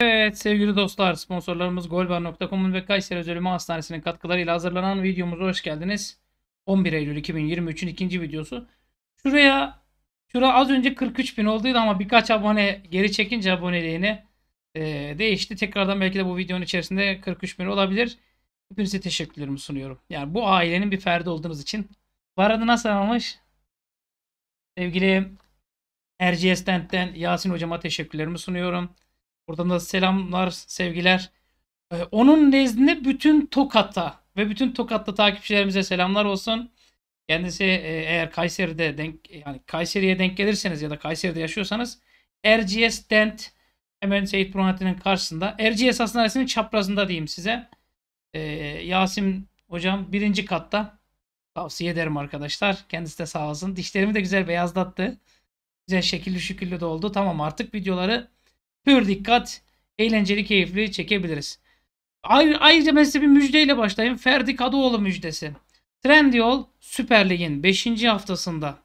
Evet sevgili dostlar sponsorlarımız golbar.com'un ve Kayseri Özel Üma Hastanesi'nin katkılarıyla hazırlanan videomuza hoş geldiniz. 11 Eylül 2023'ün ikinci videosu. Şuraya şura az önce 43 bin olduydu ama birkaç abone geri çekince aboneliğini e, değişti. Tekrardan belki de bu videonun içerisinde 43 bin olabilir. Hepinize teşekkürlerimi sunuyorum. Yani bu ailenin bir ferdi olduğunuz için. Bu arada nasıl almış? Sevgili RGS Tent'ten Yasin hocama teşekkürlerimi sunuyorum. Buradan da selamlar, sevgiler. Ee, onun nezdinde bütün Tokat'a ve bütün Tokat'ta takipçilerimize selamlar olsun. Kendisi e, eğer Kayseri'de denk yani Kayseri'ye denk gelirseniz ya da Kayseri'de yaşıyorsanız RGS Dent hemen Seyit Burhanettin'in karşısında. Erciyes Hastanesi'nin çaprazında diyeyim size. Ee, Yasim hocam birinci katta. Tavsiye ederim arkadaşlar. Kendisi de sağ olsun. Dişlerimi de güzel beyazlattı. Güzel şekilli şüküllü de oldu. Tamam artık videoları Hür dikkat, eğlenceli, keyifli çekebiliriz. Ayrı, ayrıca ben size bir müjdeyle başlayayım. Ferdi Kadıoğlu müjdesi. Trendyol Süper Lig'in 5. haftasında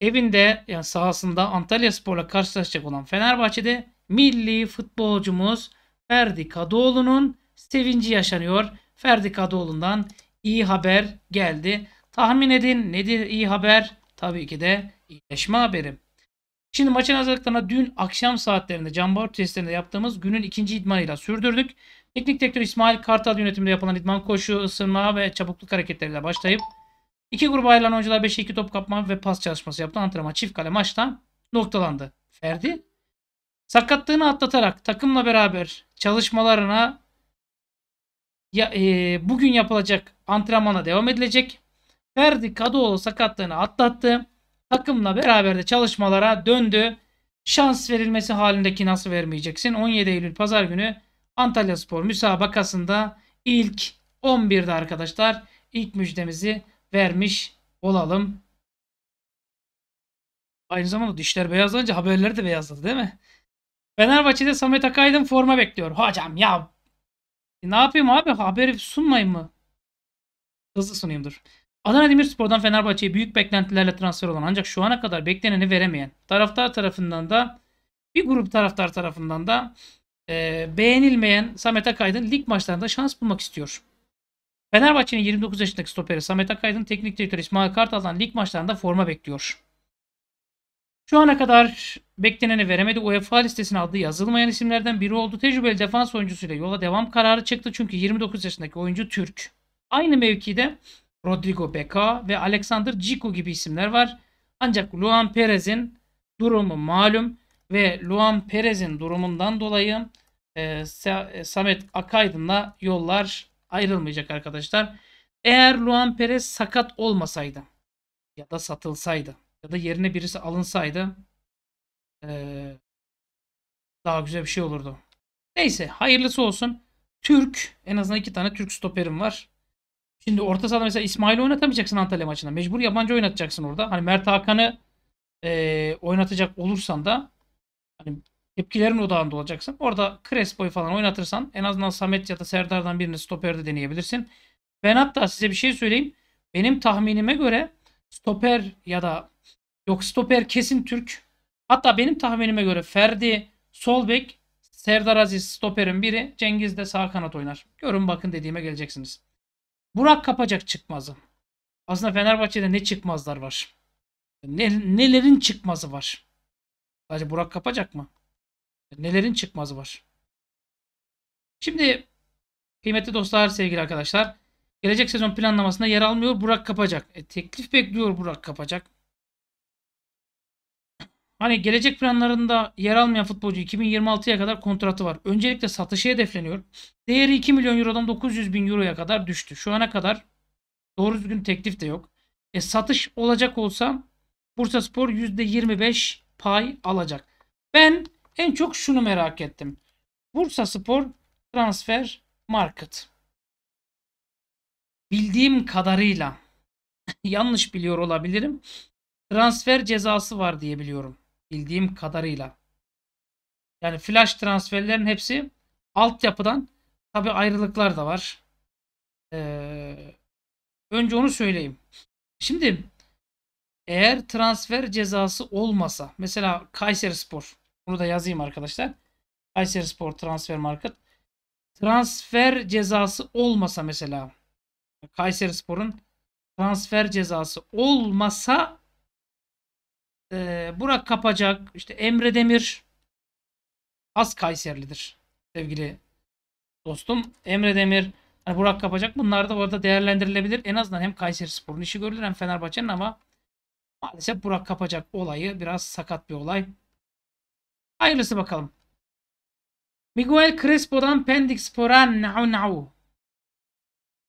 evinde yani sahasında Antalya Spor'la karşılaşacak olan Fenerbahçe'de milli futbolcumuz Ferdi Kadıoğlu'nun sevinci yaşanıyor. Ferdi Kadıoğlu'ndan iyi haber geldi. Tahmin edin nedir iyi haber? Tabii ki de iyileşme haberi. Şimdi maçın hazırlıklarına dün akşam saatlerinde Canbar testlerinde yaptığımız günün ikinci idmanıyla sürdürdük. Teknik direktör İsmail Kartal yönetiminde yapılan idman koşu, ısırma ve çabukluk hareketleriyle başlayıp iki gruba ayrılan oyuncular 5'e 2 top kapma ve pas çalışması yaptı. Antrenman çift kale maçta noktalandı. Ferdi sakatlığını atlatarak takımla beraber çalışmalarına ya, e, bugün yapılacak antrenmana devam edilecek. Ferdi Kadıoğlu sakatlığını atlattı takımla beraber de çalışmalara döndü. Şans verilmesi halindeki nasıl vermeyeceksin? 17 Eylül pazar günü Antalya Spor müsabakasında ilk 11'de arkadaşlar ilk müjdemizi vermiş olalım. Aynı zamanda dişler beyazlanınca haberleri de beyazladı değil mi? Fenerbahçe'de Samet Akaydın forma bekliyor. Hocam ya ne yapayım abi haberi sunmayayım mı? Hızlı sunayım dur. Adana Demirspor'dan Fenerbahçe'ye büyük beklentilerle transfer olan ancak şu ana kadar bekleneni veremeyen taraftar tarafından da bir grup taraftar tarafından da e, beğenilmeyen Samet Akaydın lig maçlarında şans bulmak istiyor. Fenerbahçe'nin 29 yaşındaki stoperi Samet Akaydın teknik direktör İsmail Kartal'dan lig maçlarında forma bekliyor. Şu ana kadar bekleneni veremedi. UEFA listesine adı yazılmayan isimlerden biri oldu. Tecrübeli defans oyuncusuyla yola devam kararı çıktı. Çünkü 29 yaşındaki oyuncu Türk. Aynı mevkide Rodrigo Beka ve Alexander Ciku gibi isimler var. Ancak Luan Perez'in durumu malum ve Luan Perez'in durumundan dolayı e, e, Samet Akaydın'la yollar ayrılmayacak arkadaşlar. Eğer Luan Perez sakat olmasaydı ya da satılsaydı ya da yerine birisi alınsaydı e, daha güzel bir şey olurdu. Neyse hayırlısı olsun. Türk en azından iki tane Türk stoperim var. Şimdi orta sahada mesela İsmail'i oynatamayacaksın Antalya maçında. Mecbur yabancı oynatacaksın orada. Hani Mert Hakan'ı e, oynatacak olursan da hani tepkilerin odağında olacaksın. Orada Crespo'yu falan oynatırsan en azından Samet ya da Serdar'dan birini stoperde deneyebilirsin. Ben hatta size bir şey söyleyeyim. Benim tahminime göre stoper ya da yok stoper kesin Türk. Hatta benim tahminime göre Ferdi Solbek, Serdar Aziz stoperin biri, Cengiz de sağ kanat oynar. Görün bakın dediğime geleceksiniz. Burak Kapacak çıkmazı. Aslında Fenerbahçe'de ne çıkmazlar var? Ne, nelerin çıkmazı var? Sadece Burak Kapacak mı? Nelerin çıkmazı var? Şimdi kıymetli dostlar, sevgili arkadaşlar. Gelecek sezon planlamasında yer almıyor Burak Kapacak. E, teklif bekliyor Burak Kapacak. Hani gelecek planlarında yer almayan futbolcu 2026'ya kadar kontratı var. Öncelikle satışı hedefleniyor. Değeri 2 milyon eurodan 900 bin euroya kadar düştü. Şu ana kadar doğru düzgün teklif de yok. E, satış olacak olsa Bursa Spor %25 pay alacak. Ben en çok şunu merak ettim. Bursa Spor transfer market. Bildiğim kadarıyla yanlış biliyor olabilirim. Transfer cezası var diye biliyorum. Bildiğim kadarıyla. Yani flash transferlerin hepsi altyapıdan tabi ayrılıklar da var. Ee, önce onu söyleyeyim. Şimdi eğer transfer cezası olmasa mesela Kayseri Spor bunu da yazayım arkadaşlar. Kayseri Spor Transfer Market transfer cezası olmasa mesela Kayseri Spor'un transfer cezası olmasa e, Burak Kapacak, işte Emre Demir az Kayserlidir sevgili dostum. Emre Demir, yani Burak Kapacak bunlar da orada değerlendirilebilir. En azından hem Kayseri Spor'un işi görülür hem Fenerbahçe'nin ama maalesef Burak Kapacak olayı biraz sakat bir olay. Hayırlısı bakalım. Miguel Crespo'dan Pendik Spor'a nau nau.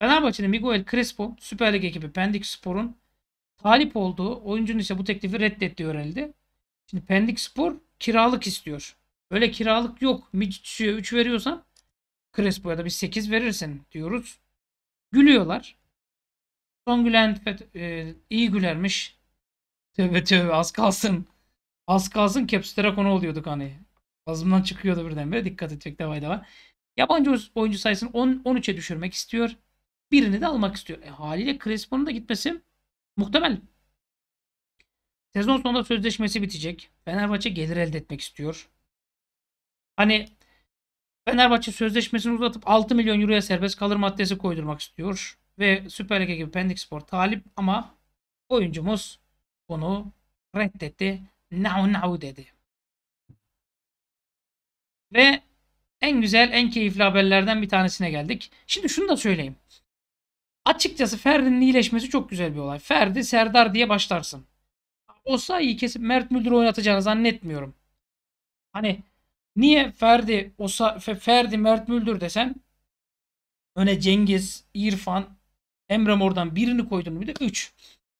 Fenerbahçe'de Miguel Crespo Süper Lig ekibi Pendik Spor'un Talip olduğu oyuncunun ise bu teklifi reddetti öğrenildi. Şimdi Pendik Spor kiralık istiyor. Öyle kiralık yok. Micitsu'ya 3 veriyorsan Crespo'ya da bir 8 verirsin diyoruz. Gülüyorlar. Son gülen e, iyi gülermiş. Tövbe tövbe az kalsın. Az kalsın Capster'a konu oluyorduk hani. Ağzımdan çıkıyordu böyle Dikkat etmekte fayda var. Yabancı oyuncu sayısını 10, 13'e düşürmek istiyor. Birini de almak istiyor. E, haliyle Crespo'nun da gitmesi Muhtemel. Sezon sonunda sözleşmesi bitecek. Fenerbahçe gelir elde etmek istiyor. Hani Fenerbahçe sözleşmesini uzatıp 6 milyon euroya serbest kalır maddesi koydurmak istiyor. Ve Süper Lig'e gibi Pendik Spor talip ama oyuncumuz bunu reddetti. Nau nau dedi. Ve en güzel, en keyifli haberlerden bir tanesine geldik. Şimdi şunu da söyleyeyim. Açıkçası Ferdi'nin iyileşmesi çok güzel bir olay. Ferdi Serdar diye başlarsın. Olsa iyi kesip Mert Müldür'ü oynatacağını zannetmiyorum. Hani niye Ferdi Osa Ferdi Mert Müldür desen öne Cengiz, İrfan, Emre Mor'dan birini koydun bir de 3.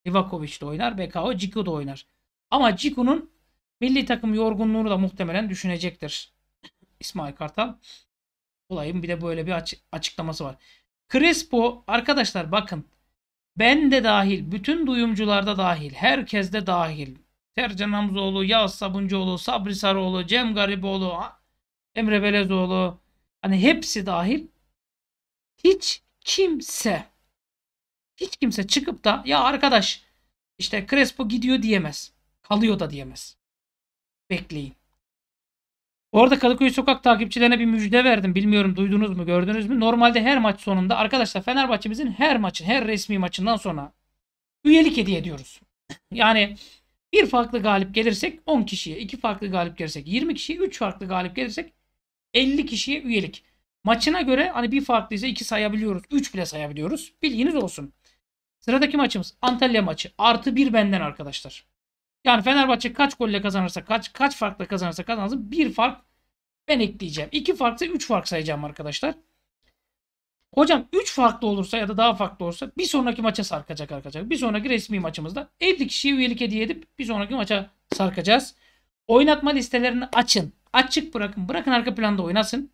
Livakovic de oynar, Bekao, Ciku da oynar. Ama Ciku'nun milli takım yorgunluğunu da muhtemelen düşünecektir. İsmail Kartal olayın bir de böyle bir açıklaması var. Crespo arkadaşlar bakın ben de dahil bütün duyumcularda dahil herkes de dahil Sercan Hamzoğlu, Yağız Sabuncuoğlu, Sabri Sarıoğlu, Cem Gariboğlu, Emre Belezoğlu hani hepsi dahil hiç kimse hiç kimse çıkıp da ya arkadaş işte Crespo gidiyor diyemez. Kalıyor da diyemez. Bekleyin. Orada Kadıköy Sokak takipçilerine bir müjde verdim. Bilmiyorum duydunuz mu gördünüz mü? Normalde her maç sonunda arkadaşlar Fenerbahçe'mizin her maçı her resmi maçından sonra üyelik hediye ediyoruz. yani bir farklı galip gelirsek 10 kişiye, iki farklı galip gelirsek 20 kişiye, 3 farklı galip gelirsek 50 kişiye üyelik. Maçına göre hani bir farklıysa 2 sayabiliyoruz, 3 bile sayabiliyoruz. Bilginiz olsun. Sıradaki maçımız Antalya maçı. Artı 1 benden arkadaşlar. Yani Fenerbahçe kaç golle kazanırsa kaç kaç farkla kazanırsa kazansın bir fark ben ekleyeceğim. İki farksa üç fark sayacağım arkadaşlar. Hocam 3 farklı olursa ya da daha farklı olursa bir sonraki maça sarkacak arkadaşlar. Bir sonraki resmi maçımızda 50 kişiye üyelik hediye edip bir sonraki maça sarkacağız. Oynatma listelerini açın. Açık bırakın. Bırakın arka planda oynasın.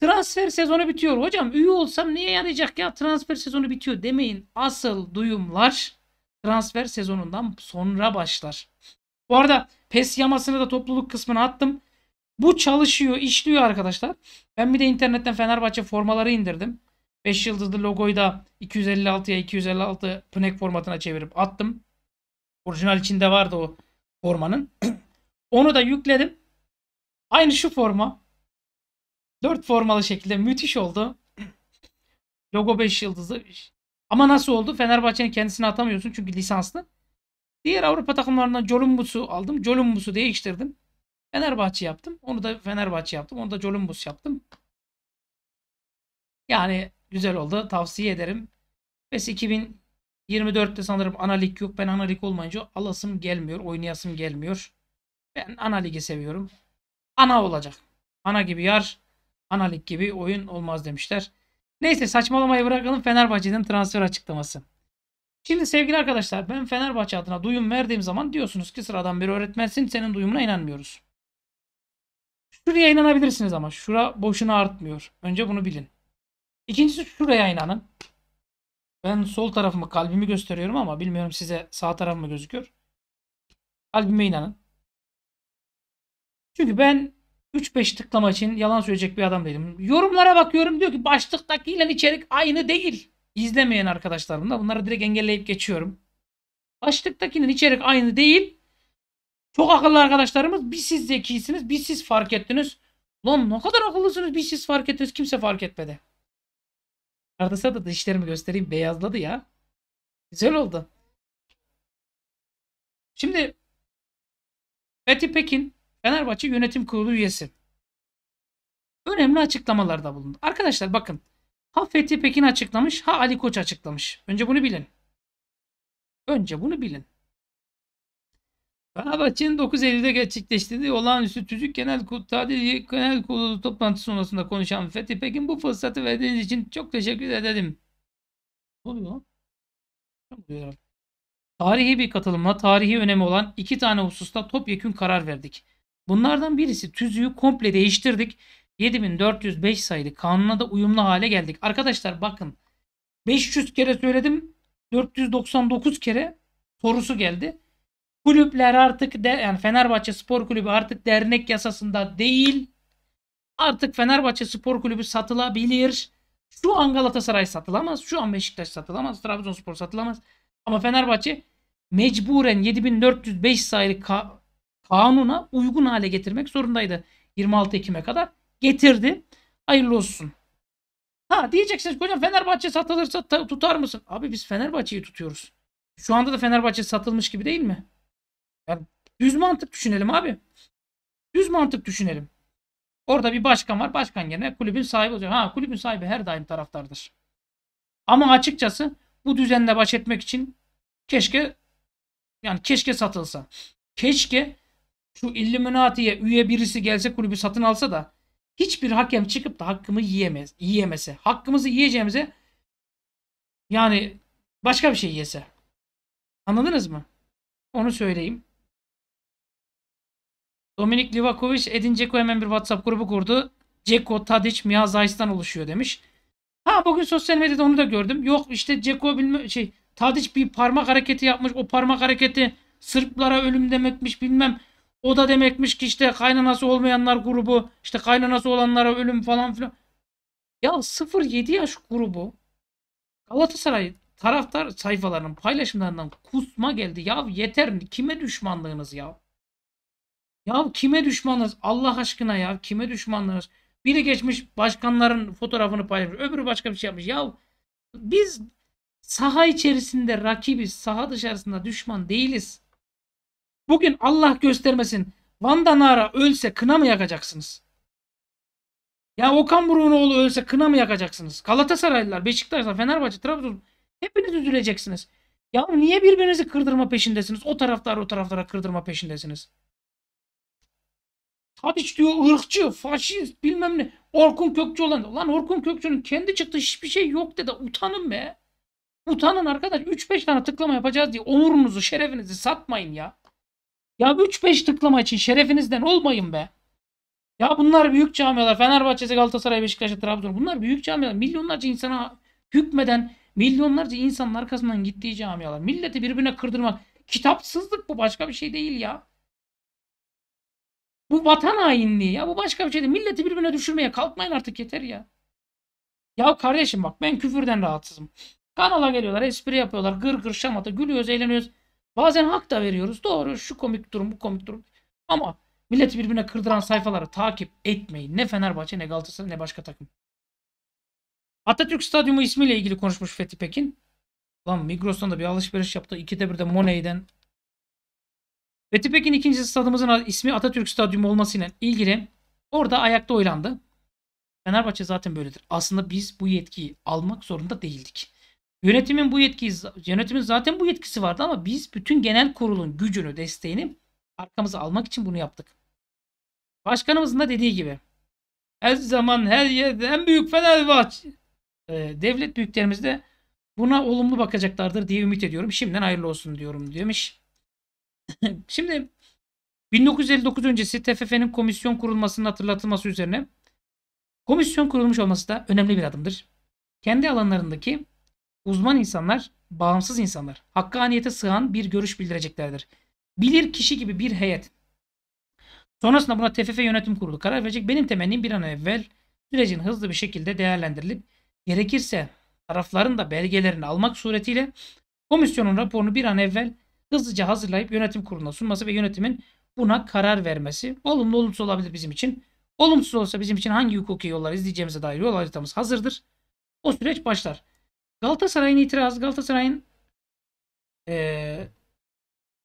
Transfer sezonu bitiyor. Hocam üye olsam niye yarayacak ya? Transfer sezonu bitiyor demeyin. Asıl duyumlar transfer sezonundan sonra başlar. Bu arada PES yamasını da topluluk kısmına attım. Bu çalışıyor, işliyor arkadaşlar. Ben bir de internetten Fenerbahçe formaları indirdim. 5 yıldızlı logoyu da 256'ya 256 pnek formatına çevirip attım. Orijinal içinde vardı o formanın. Onu da yükledim. Aynı şu forma. 4 formalı şekilde müthiş oldu. Logo 5 yıldızlı. Ama nasıl oldu? Fenerbahçe'nin kendisini atamıyorsun çünkü lisanslı. Diğer Avrupa takımlarından Columbus'u aldım. Columbus'u değiştirdim. Fenerbahçe yaptım. Onu da Fenerbahçe yaptım. Onu da Jolumbus yaptım. Yani güzel oldu. Tavsiye ederim. PES 2024'te sanırım analik yok. Ben analik olmayınca alasım gelmiyor. Oynayasım gelmiyor. Ben analigi seviyorum. Ana olacak. Ana gibi yar, analik gibi oyun olmaz demişler. Neyse saçmalamayı bırakalım Fenerbahçe'nin transfer açıklaması. Şimdi sevgili arkadaşlar ben Fenerbahçe adına duyum verdiğim zaman diyorsunuz ki sıradan bir öğretmensin senin duyumuna inanmıyoruz. Şuraya inanabilirsiniz ama şura boşuna artmıyor. Önce bunu bilin. İkincisi şuraya inanın. Ben sol tarafımı kalbimi gösteriyorum ama bilmiyorum size sağ tarafım mı gözüküyor. Kalbime inanın. Çünkü ben 3-5 tıklama için yalan söyleyecek bir adam değilim. Yorumlara bakıyorum diyor ki başlıktakiyle içerik aynı değil. İzlemeyen arkadaşlarım da bunları direkt engelleyip geçiyorum. Başlıktakinin içerik aynı değil. Çok akıllı arkadaşlarımız bir siz zekisiniz bir siz fark ettiniz. Lan ne kadar akıllısınız bir siz fark ettiniz kimse fark etmedi. Arada da dişlerimi göstereyim beyazladı ya. Güzel oldu. Şimdi Fethi Pekin Fenerbahçe Yönetim Kurulu üyesi. Önemli açıklamalarda bulundu. Arkadaşlar bakın. Ha Fethi Pekin açıklamış, ha Ali Koç açıklamış. Önce bunu bilin. Önce bunu bilin. Fenerbahçe'nin 9 Eylül'de gerçekleştirdiği olağanüstü tüzük genel, tadil, genel kurulu toplantısı sonrasında konuşan Fethi Pekin bu fırsatı verdiğiniz için çok teşekkür ederim. oluyor lan? Ne oluyor? Tarihi bir katılımla tarihi önemi olan iki tane hususta topyekün karar verdik. Bunlardan birisi tüzüğü komple değiştirdik. 7405 sayılı kanuna da uyumlu hale geldik. Arkadaşlar bakın 500 kere söyledim 499 kere sorusu geldi. Kulüpler artık de yani Fenerbahçe Spor Kulübü artık dernek yasasında değil. Artık Fenerbahçe Spor Kulübü satılabilir. Şu an Galatasaray satılamaz. Şu an Beşiktaş satılamaz. Trabzonspor satılamaz. Ama Fenerbahçe mecburen 7405 sayılı ka kanuna uygun hale getirmek zorundaydı. 26 Ekim'e kadar getirdi. Hayırlı olsun. Ha diyeceksiniz hocam Fenerbahçe satılırsa tutar mısın? Abi biz Fenerbahçe'yi tutuyoruz. Şu anda da Fenerbahçe satılmış gibi değil mi? Yani düz mantık düşünelim abi. Düz mantık düşünelim. Orada bir başkan var. Başkan yerine kulübün sahibi olacak. Ha kulübün sahibi her daim taraftardır. Ama açıkçası bu düzenle baş etmek için keşke yani keşke satılsa. Keşke şu Illuminati'ye üye birisi gelse kulübü satın alsa da hiçbir hakem çıkıp da hakkımı yiyemez, yiyemese. Hakkımızı yiyeceğimize yani başka bir şey yese. Anladınız mı? Onu söyleyeyim. Dominik Livakovic, Edin Dzeko hemen bir WhatsApp grubu kurdu. Ceko, Tadic, Mia Zayis'tan oluşuyor demiş. Ha bugün sosyal medyada onu da gördüm. Yok işte Ceko, bilme şey Tadic bir parmak hareketi yapmış. O parmak hareketi Sırplara ölüm demekmiş bilmem. O da demekmiş ki işte kaynanası olmayanlar grubu, işte kaynanası olanlara ölüm falan filan. Ya 07 yaş grubu Galatasaray taraftar sayfalarının paylaşımlarından kusma geldi. Ya yeter kime düşmanlığınız ya? Ya kime düşmanınız? Allah aşkına ya kime düşmanlığınız? Biri geçmiş başkanların fotoğrafını paylaşmış. Öbürü başka bir şey yapmış. Ya biz saha içerisinde rakibiz. Saha dışarısında düşman değiliz. Bugün Allah göstermesin Van'da Nara ölse kına mı yakacaksınız? Ya Okan Burunoğlu ölse kına mı yakacaksınız? Galatasaraylılar, Beşiktaşlar, Fenerbahçe, Trabzon hepiniz üzüleceksiniz. Ya niye birbirinizi kırdırma peşindesiniz? O taraftar o taraftara kırdırma peşindesiniz. Tadiç diyor ırkçı, faşist bilmem ne. Orkun Kökçü olan. Lan Orkun Kökçü'nün kendi çıktığı hiçbir şey yok dedi. Utanın be. Utanın arkadaş. 3-5 tane tıklama yapacağız diye onurunuzu, şerefinizi satmayın ya. Ya 3-5 tıklama için şerefinizden olmayın be. Ya bunlar büyük camialar. Fenerbahçe, Galatasaray, Beşiktaş, Trabzon. Bunlar büyük camialar. Milyonlarca insana hükmeden milyonlarca insanın arkasından gittiği camialar. Milleti birbirine kırdırmak. Kitapsızlık bu başka bir şey değil ya. Bu vatan hainliği ya. Bu başka bir şey değil. Milleti birbirine düşürmeye kalkmayın artık yeter ya. Ya kardeşim bak ben küfürden rahatsızım. Kanala geliyorlar, espri yapıyorlar, gır gır şamata, gülüyoruz, eğleniyoruz. Bazen hak da veriyoruz. Doğru şu komik durum bu komik durum. Ama milleti birbirine kırdıran sayfaları takip etmeyin. Ne Fenerbahçe ne Galatasaray ne başka takım. Atatürk Stadyumu ismiyle ilgili konuşmuş Fethi Pekin. Lan Migros'tan da bir alışveriş yaptı. İkide bir de Money'den. Fethi Pekin ikinci stadımızın ismi Atatürk Stadyumu olmasıyla ilgili orada ayakta oylandı. Fenerbahçe zaten böyledir. Aslında biz bu yetkiyi almak zorunda değildik. Yönetimin bu yetkiyi yönetimin zaten bu yetkisi vardı ama biz bütün genel kurulun gücünü, desteğini arkamıza almak için bunu yaptık. Başkanımızın da dediği gibi her zaman her yerde en büyük Fenerbahçe e, devlet büyüklerimiz de buna olumlu bakacaklardır diye ümit ediyorum. Şimdiden hayırlı olsun diyorum demiş. Şimdi 1959 öncesi TFF'nin komisyon kurulmasının hatırlatılması üzerine komisyon kurulmuş olması da önemli bir adımdır. Kendi alanlarındaki uzman insanlar, bağımsız insanlar hakkaniyete sığan bir görüş bildireceklerdir. Bilir kişi gibi bir heyet. Sonrasında buna TFF yönetim kurulu karar verecek. Benim temennim bir an evvel sürecin hızlı bir şekilde değerlendirilip gerekirse tarafların da belgelerini almak suretiyle komisyonun raporunu bir an evvel hızlıca hazırlayıp yönetim kuruluna sunması ve yönetimin buna karar vermesi. Olumlu olumsuz olabilir bizim için. Olumsuz olsa bizim için hangi hukuki yollar izleyeceğimize dair yol haritamız hazırdır. O süreç başlar. Galatasaray'ın itiraz, Galatasaray'ın e,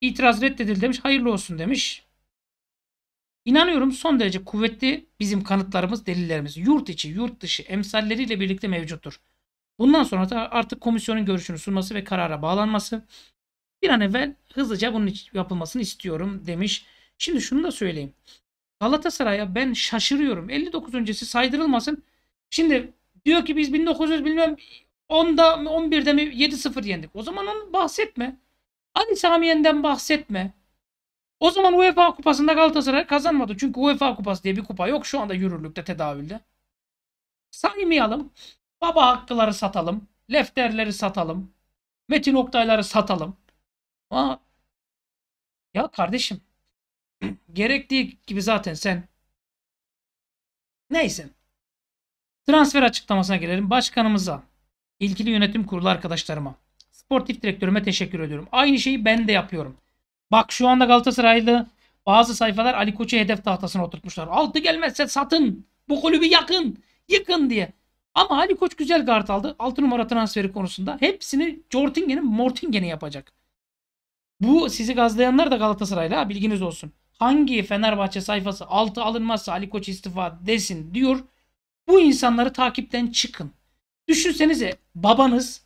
itiraz reddedildi demiş. Hayırlı olsun demiş. İnanıyorum son derece kuvvetli bizim kanıtlarımız, delillerimiz yurt içi, yurt dışı emsalleriyle birlikte mevcuttur. Bundan sonra da artık komisyonun görüşünü sunması ve karara bağlanması bir an evvel hızlıca bunun yapılmasını istiyorum demiş. Şimdi şunu da söyleyeyim. Galatasaray'a ben şaşırıyorum. 59 öncesi saydırılmasın. Şimdi diyor ki biz 1900 bilmem 10'da 11'de mi 7-0 yendik. O zaman onu bahsetme. Ali Samiyen'den bahsetme. O zaman UEFA Kupası'nda Galatasaray kazanmadı. Çünkü UEFA Kupası diye bir kupa yok şu anda yürürlükte tedavülde. Saymayalım. Baba hakkıları satalım. Lefterleri satalım. Metin Oktay'ları satalım. Ama ya kardeşim gerektiği gibi zaten sen neyse transfer açıklamasına gelelim. Başkanımıza ilgili yönetim kurulu arkadaşlarıma, sportif direktörüme teşekkür ediyorum. Aynı şeyi ben de yapıyorum. Bak şu anda Galatasaraylı bazı sayfalar Ali Koç'u hedef tahtasına oturtmuşlar. Altı gelmezse satın. Bu kulübü yakın. Yıkın diye. Ama Ali Koç güzel kart aldı. 6 numara transferi konusunda. Hepsini Jortingen'in Mortingen'i yapacak. Bu sizi gazlayanlar da Galatasaraylı ha bilginiz olsun. Hangi Fenerbahçe sayfası 6 alınmazsa Ali Koç istifa desin diyor. Bu insanları takipten çıkın. Düşünsenize babanız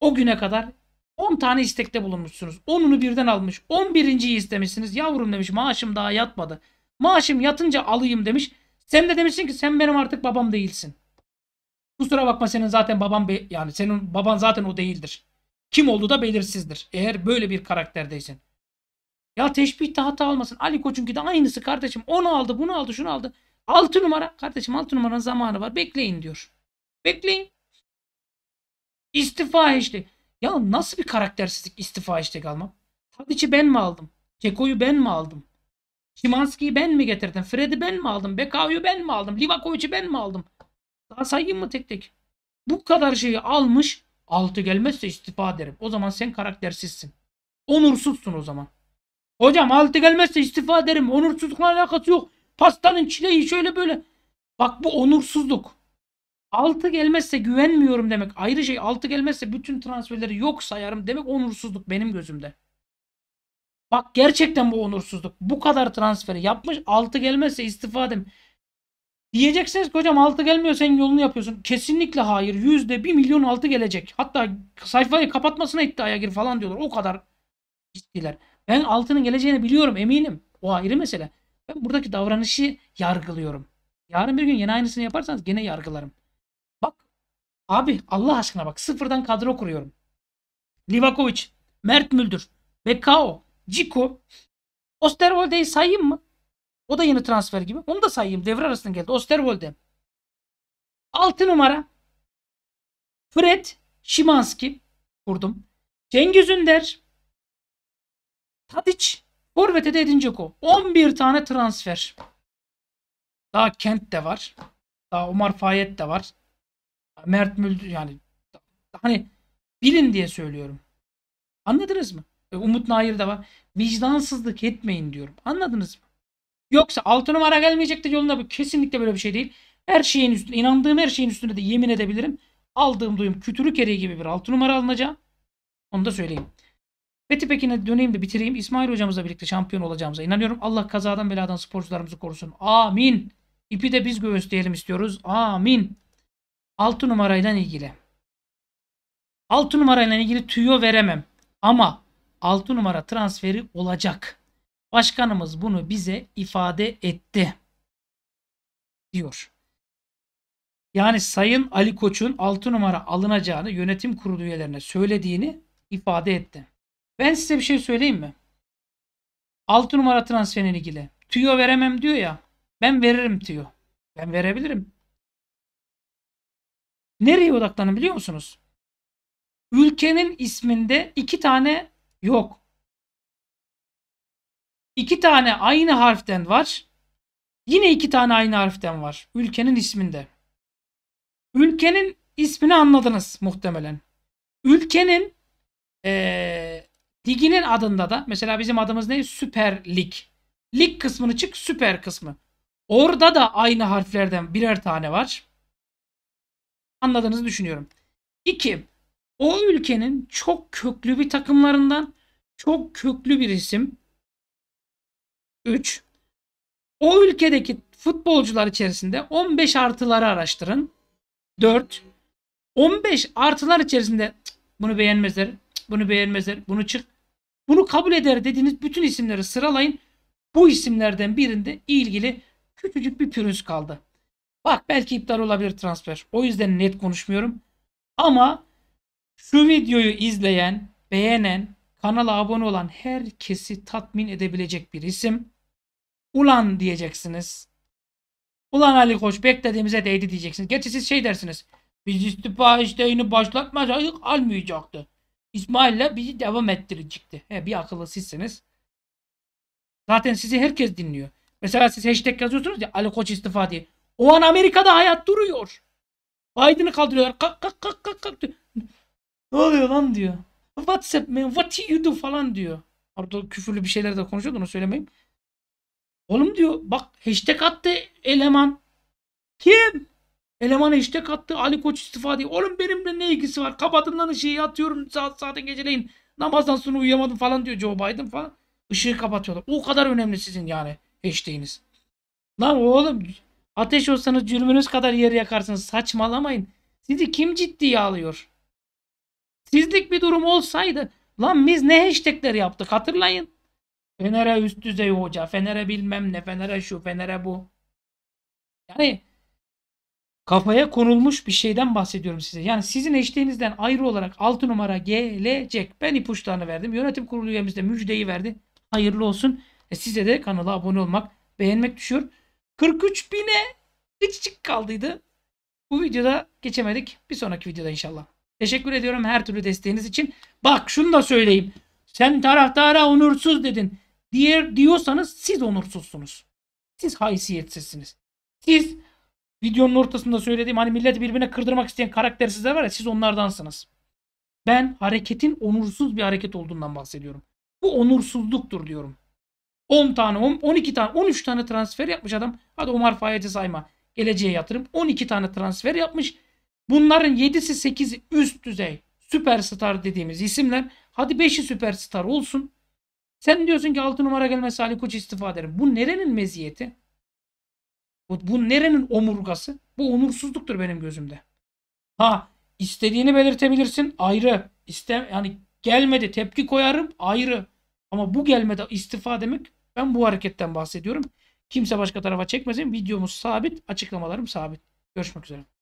o güne kadar 10 tane istekte bulunmuşsunuz. 10'unu birden almış. 11.yi istemişsiniz. Yavrum demiş maaşım daha yatmadı. Maaşım yatınca alayım demiş. Sen de demişsin ki sen benim artık babam değilsin. Kusura bakma senin zaten baban be yani senin baban zaten o değildir. Kim olduğu da belirsizdir. Eğer böyle bir karakterdeysen. Ya teşbihte hata olmasın. Ali Koç'unki de aynısı kardeşim. Onu aldı, bunu aldı, şunu aldı. 6 numara. Kardeşim 6 numaranın zamanı var. Bekleyin diyor. Bekleyin. İstifa işte Ya nasıl bir karaktersizlik istifa işte almam? Tadic'i ben mi aldım? Ceko'yu ben mi aldım? Şimanski'yi ben mi getirdim? Fred'i ben mi aldım? Bekao'yu ben mi aldım? Livakovic'i ben mi aldım? Daha sayayım mı tek tek? Bu kadar şeyi almış. Altı gelmezse istifa derim. O zaman sen karaktersizsin. Onursuzsun o zaman. Hocam altı gelmezse istifa derim. Onursuzlukla alakası yok. Pastanın çileği şöyle böyle. Bak bu onursuzluk. 6 gelmezse güvenmiyorum demek ayrı şey. 6 gelmezse bütün transferleri yok sayarım demek onursuzluk benim gözümde. Bak gerçekten bu onursuzluk. Bu kadar transferi yapmış. 6 gelmezse istifadem. Diyeceksiniz ki hocam 6 gelmiyor sen yolunu yapıyorsun. Kesinlikle hayır. Yüzde 1 milyon 6 gelecek. Hatta sayfayı kapatmasına iddiaya gir falan diyorlar. O kadar istiyorlar. Ben 6'nın geleceğini biliyorum eminim. O ayrı mesele. Ben buradaki davranışı yargılıyorum. Yarın bir gün yine aynısını yaparsanız gene yargılarım. Abi Allah aşkına bak sıfırdan kadro kuruyorum. Livakovic, Mert Müldür, Bekao, Ciku, Osterwolde'yi sayayım mı? O da yeni transfer gibi. Onu da sayayım. Devre arasında geldi. Osterwolde. 6 numara Fred Şimanski kurdum. Cengiz Ünder Tadic Forvet'e de Edin Dzeko. 11 tane transfer. Daha Kent de var. Daha Omar Fayet de var. Mert Müldür yani hani bilin diye söylüyorum. Anladınız mı? E, Umut Nair de var. Vicdansızlık etmeyin diyorum. Anladınız mı? Yoksa 6 numara gelmeyecek de yolunda bu. Kesinlikle böyle bir şey değil. Her şeyin üstüne, inandığım her şeyin üstüne de yemin edebilirim. Aldığım duyum kütürü kereği gibi bir 6 numara alınacağı. Onu da söyleyeyim. Fethi Pekin'e döneyim de bitireyim. İsmail hocamızla birlikte şampiyon olacağımıza inanıyorum. Allah kazadan beladan sporcularımızı korusun. Amin. İpi de biz göğüsleyelim istiyoruz. Amin. 6 numarayla ilgili. 6 numarayla ilgili tüyo veremem. Ama 6 numara transferi olacak. Başkanımız bunu bize ifade etti. Diyor. Yani Sayın Ali Koç'un 6 numara alınacağını yönetim kurulu üyelerine söylediğini ifade etti. Ben size bir şey söyleyeyim mi? 6 numara transferine ilgili. Tüyo veremem diyor ya. Ben veririm tüyo. Ben verebilirim. Nereye odaklanın biliyor musunuz? Ülkenin isminde iki tane yok. İki tane aynı harften var. Yine iki tane aynı harften var. Ülkenin isminde. Ülkenin ismini anladınız muhtemelen. Ülkenin ee, liginin adında da mesela bizim adımız ne? Süper Lig. Lig kısmını çık süper kısmı. Orada da aynı harflerden birer tane var anladığınızı düşünüyorum. 2. O ülkenin çok köklü bir takımlarından çok köklü bir isim. 3. O ülkedeki futbolcular içerisinde 15 artıları araştırın. 4. 15 artılar içerisinde bunu beğenmezler, bunu beğenmezler, bunu çık, bunu kabul eder dediğiniz bütün isimleri sıralayın. Bu isimlerden birinde ilgili küçücük bir pürüz kaldı. Bak belki iptal olabilir transfer. O yüzden net konuşmuyorum. Ama şu videoyu izleyen, beğenen, kanala abone olan herkesi tatmin edebilecek bir isim. Ulan diyeceksiniz. Ulan Ali Koç beklediğimize değdi diyeceksiniz. Gerçi siz şey dersiniz. Biz istifa isteğini başlatmasaydık almayacaktı. İsmail'le bizi devam ettirecekti. He, bir akıllı sizsiniz. Zaten sizi herkes dinliyor. Mesela siz hashtag yazıyorsunuz ya Ali Koç istifa diye. O an Amerika'da hayat duruyor. Biden'ı kaldırıyorlar. Kalk kalk kalk kalk kalk Ne oluyor lan diyor. WhatsApp man what you do falan diyor. Orada küfürlü bir şeyler de konuşuyordu onu söylemeyeyim. Oğlum diyor bak hashtag attı eleman. Kim? Eleman hashtag attı Ali Koç istifa diye. Oğlum benimle ne ilgisi var? Kapatın lan ışığı yatıyorum saat saatin geceleyin. Namazdan sonra uyuyamadım falan diyor Joe Biden falan. Işığı kapatıyorlar. O kadar önemli sizin yani hashtag'iniz. Lan oğlum Ateş olsanız cürmünüz kadar yer yakarsınız. Saçmalamayın. Sizi kim ciddiye alıyor? Sizlik bir durum olsaydı lan biz ne hashtagler yaptık hatırlayın. Fener'e üst düzey hoca, Fener'e bilmem ne, Fener'e şu, Fener'e bu. Yani kafaya konulmuş bir şeyden bahsediyorum size. Yani sizin eşliğinizden ayrı olarak 6 numara gelecek. Ben ipuçlarını verdim. Yönetim kurulu üyemiz de müjdeyi verdi. Hayırlı olsun. E size de kanala abone olmak, beğenmek düşüyor. 43 bine gıcık kaldıydı. Bu videoda geçemedik. Bir sonraki videoda inşallah. Teşekkür ediyorum her türlü desteğiniz için. Bak şunu da söyleyeyim. Sen taraftara onursuz dedin. Diğer diyorsanız siz onursuzsunuz. Siz haysiyetsizsiniz. Siz videonun ortasında söylediğim hani milleti birbirine kırdırmak isteyen karaktersizler var ya siz onlardansınız. Ben hareketin onursuz bir hareket olduğundan bahsediyorum. Bu onursuzluktur diyorum. 10 tane, 12 tane, 13 tane transfer yapmış adam. Hadi Omar Fayet'i sayma. Geleceğe yatırım. 12 tane transfer yapmış. Bunların 7'si 8'i üst düzey süperstar dediğimiz isimler. Hadi 5'i süperstar olsun. Sen diyorsun ki 6 numara gelmesi Ali Koç istifa ederim. Bu nerenin meziyeti? Bu, bu nerenin omurgası? Bu onursuzluktur benim gözümde. Ha istediğini belirtebilirsin ayrı. İstem yani gelmedi tepki koyarım ayrı. Ama bu gelmedi istifa demek ben bu hareketten bahsediyorum. Kimse başka tarafa çekmesin. Videomuz sabit, açıklamalarım sabit. Görüşmek üzere.